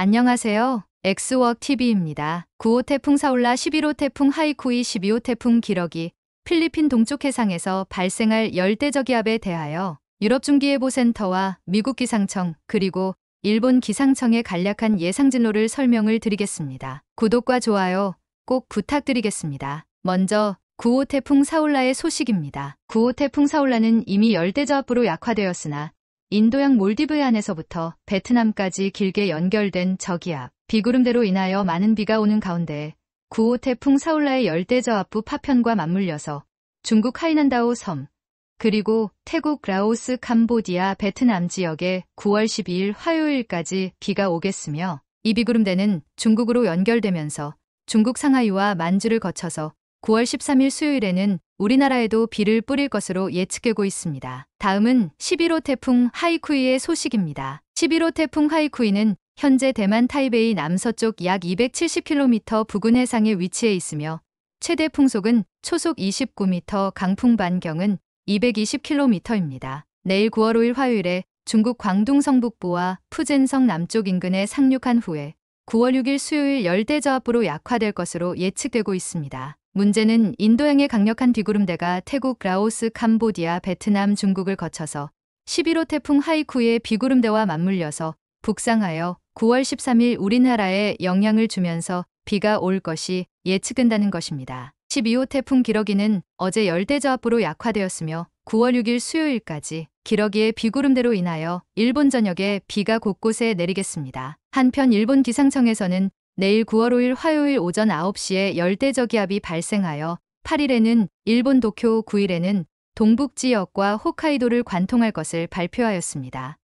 안녕하세요. 엑스웍 TV입니다. 9호 태풍 사울라 11호 태풍 하이쿠이 12호 태풍 기러기 필리핀 동쪽 해상에서 발생할 열대저기압에 대하여 유럽 중기예보센터와 미국 기상청 그리고 일본 기상청의 간략한 예상 진로를 설명을 드리겠습니다. 구독과 좋아요 꼭 부탁드리겠습니다. 먼저 9호 태풍 사울라의 소식입니다. 9호 태풍 사울라는 이미 열대저압으로 약화되었으나 인도양 몰디브해안에서부터 베트남까지 길게 연결된 저기압, 비구름대로 인하여 많은 비가 오는 가운데 9호 태풍 사울라의 열대저압부 파편과 맞물려서 중국 하이난다오 섬, 그리고 태국, 라오스, 캄보디아, 베트남 지역에 9월 12일 화요일까지 비가 오겠으며 이 비구름대는 중국으로 연결되면서 중국 상하이와 만주를 거쳐서 9월 13일 수요일에는 우리나라에도 비를 뿌릴 것으로 예측되고 있습니다. 다음은 11호 태풍 하이쿠이의 소식입니다. 11호 태풍 하이쿠이는 현재 대만 타이베이 남서쪽 약 270km 부근 해상에 위치해 있으며 최대 풍속은 초속 29m, 강풍 반경은 220km입니다. 내일 9월 5일 화요일에 중국 광둥 성북부와 푸젠성 남쪽 인근에 상륙한 후에 9월 6일 수요일 열대저압으로 약화될 것으로 예측되고 있습니다. 문제는 인도양의 강력한 비구름대가 태국, 라오스, 캄보디아, 베트남, 중국을 거쳐서 11호 태풍 하이쿠의 비구름대와 맞물려서 북상하여 9월 13일 우리나라에 영향을 주면서 비가 올 것이 예측된다는 것입니다. 12호 태풍 기러기는 어제 열대저압으로 약화되었으며 9월 6일 수요일까지 기러기의 비구름대로 인하여 일본 전역에 비가 곳곳에 내리겠습니다. 한편 일본 기상청에서는 내일 9월 5일 화요일 오전 9시에 열대저기압이 발생하여 8일에는 일본 도쿄, 9일에는 동북 지역과 홋카이도를 관통할 것을 발표하였습니다.